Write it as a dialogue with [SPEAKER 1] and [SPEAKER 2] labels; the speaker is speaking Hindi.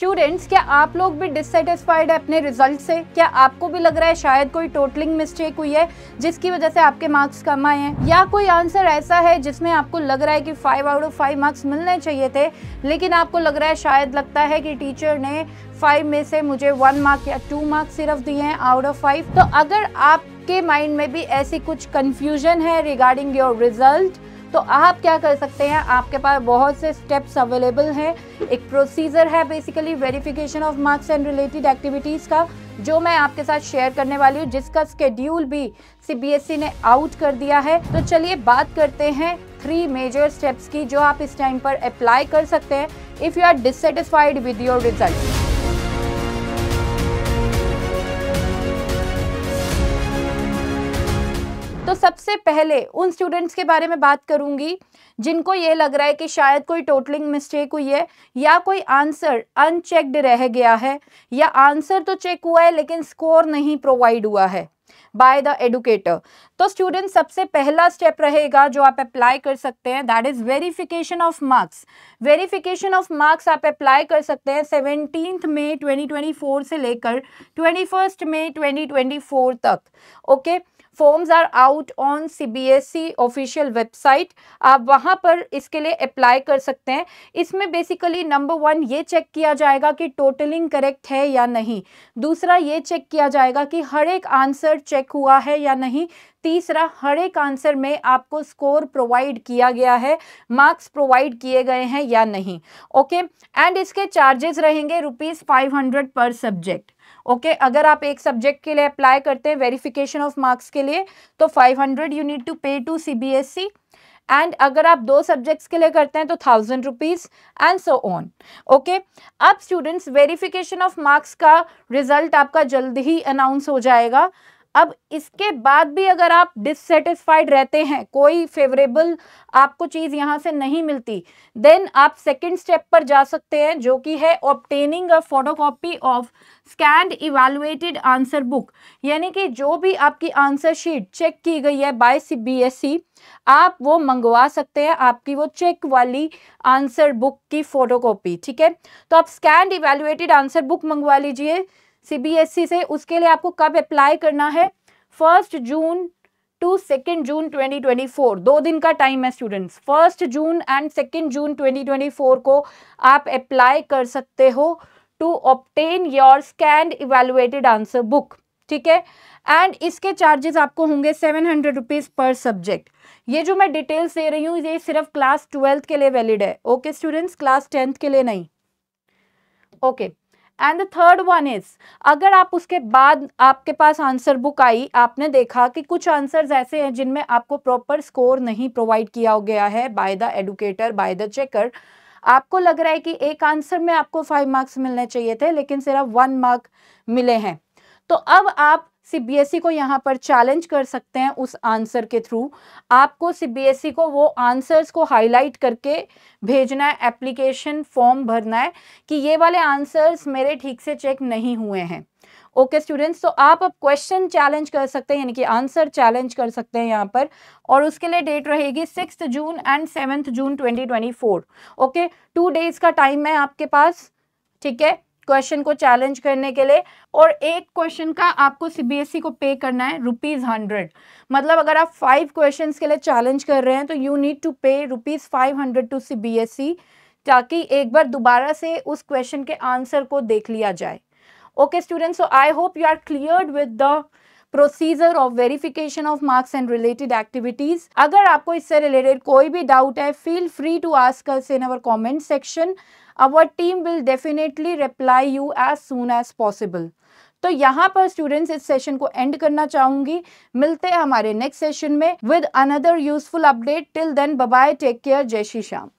[SPEAKER 1] स्टूडेंट्स क्या आप लोग भी डिससेटिस्फाइड है अपने रिजल्ट से क्या आपको भी लग रहा है शायद कोई टोटलिंग मिस्टेक हुई है जिसकी वजह से आपके मार्क्स कम आए हैं या कोई आंसर ऐसा है जिसमें आपको लग रहा है कि five out of five marks मिलने चाहिए थे लेकिन आपको लग रहा है शायद लगता है कि टीचर ने फाइव में से मुझे वन मार्क या टू मार्क्स सिर्फ दिए हैं आउट ऑफ फाइव तो अगर आपके माइंड में भी ऐसी कुछ कन्फ्यूजन है रिगार्डिंग योर रिजल्ट तो आप क्या कर सकते हैं आपके पास बहुत से स्टेप्स अवेलेबल हैं एक प्रोसीजर है basically verification of marks and related activities का जो मैं आपके साथ शेयर करने वाली हूँ जिसका स्केड्यूल भी सीबीएसई e ने आउट कर दिया है तो चलिए बात करते हैं थ्री मेजर स्टेप्स की जो आप इस टाइम पर अप्लाई कर सकते हैं if you are dissatisfied with your result तो सबसे पहले उन स्टूडेंट्स के बारे में बात करूंगी जिनको ये लग रहा है कि शायद कोई टोटलिंग मिस्टेक हुई है या कोई आंसर अनचेक्ड रह गया है या आंसर तो चेक हुआ है लेकिन स्कोर नहीं प्रोवाइड हुआ है बाय द एडुकेटर तो स्टूडेंट सबसे पहला स्टेप रहेगा जो आप अप्लाई कर सकते हैं that is verification of marks verification of marks आप अप्लाई कर सकते हैं सेवनटीन ट्वेंटी 2024 से लेकर ट्वेंटी फर्स्ट ट्वेंटी 2024 तक okay okay? Forms are out on CBSE official website आप वहां पर इसके लिए अप्लाई कर सकते हैं इसमें बेसिकली नंबर वन ये चेक किया जाएगा कि टोटलिंग करेक्ट है या नहीं दूसरा ये चेक किया जाएगा कि हर एक आंसर चेक हुआ है या नहीं तीसरा हर एक आंसर में आपको स्कोर प्रोवाइड किया गया है मार्क्स प्रोवाइड किए गए हैं या नहीं ओके एंड इसके चार्जेस रहेंगे rupees five hundred per subject okay okay, अगर आप एक सब्जेक्ट के लिए अप्लाई करते हैं वेरिफिकेशन ऑफ मार्क्स के लिए तो 500 you need to pay to CBSE and अगर आप दो सब्जेक्ट्स के लिए करते हैं तो thousand rupees and so on okay अब स्टूडेंट्स वेरिफिकेशन ऑफ मार्क्स का रिजल्ट आपका जल्द ही अनाउंस हो जाएगा अब इसके बाद भी अगर आप डिससेटिस्फाइड रहते हैं कोई फेवरेबल आपको चीज़ यहां से नहीं मिलती देन आप सेकंड स्टेप पर जा सकते हैं जो कि है obtaining a photocopy of scanned evaluated answer book यानी कि जो भी आपकी आंसर शीट चेक की गई है बाय सी e, आप वो मंगवा सकते हैं आपकी वो चेक वाली आंसर बुक की फ़ोटोकॉपी ठीक है तो आप स्कैंड इवेलुएटेड आंसर बुक मंगवा लीजिए सीबीएसई e से उसके लिए आपको कब अप्लाई करना है first June to second June 2024 दो दिन का टाइम है students first June and second June 2024 को आप अप्लाई कर सकते हो to obtain your scanned evaluated answer book ठीक है एंड इसके चार्जेस आपको होंगे seven hundred rupees per subject ये जो मैं डिटेल्स दे रही हूँ ये सिर्फ क्लास ट्वेल्थ के लिए वैलिड है ओके स्टूडेंट्स क्लास टेंथ के लिए नहीं okay okay. And the third one is अगर आप उसके बाद आपके पास आंसर बुक आई आपने देखा कि कुछ आंसर्स ऐसे हैं जिनमें आपको प्रॉपर स्कोर नहीं प्रोवाइड किया गया है by the educator by the checker आपको लग रहा है कि एक आंसर में आपको फाइव मार्क्स मिलने चाहिए थे लेकिन सिर्फ वन मार्क मिले हैं तो अब आप सीबीएसई e को यहाँ पर चैलेंज कर सकते हैं उस आंसर के थ्रू आपको सीबीएसई e को वो आंसर्स को हाईलाइट करके भेजना है एप्लीकेशन फॉर्म भरना है कि ये वाले आंसर्स मेरे ठीक से चेक नहीं हुए हैं ओके okay, स्टूडेंट्स तो आप अब क्वेश्चन चैलेंज कर सकते हैं यानी कि आंसर चैलेंज कर सकते हैं यहाँ पर और उसके लिए डेट रहेगी six June and seventh June 2024 okay two days का टाइम है आपके पास ठीक है क्वेश्चन को चैलेंज करने के लिए और एक क्वेश्चन का आपको सीबीएसई e को पे करना है रुपीज़ हंड्रेड मतलब अगर आप फाइव क्वेश्चन के लिए चैलेंज कर रहे हैं तो you need to pay rupees five hundred to C ताकि एक बार दोबारा से उस क्वेश्चन के आंसर को देख लिया जाए okay students so I hope you are clear with the procedure of verification of marks and related activities अगर आपको इससे रिलेटेड कोई भी डाउट है feel free to ask us in our comment section our team will definitely reply you as soon as possible तो यहाँ पर स्टूडेंट्स इस सेशन को एंड करना चाहूंगी मिलते हैं हमारे नेक्स्ट सेशन में with another useful update till then bye take care जय श्री श्याम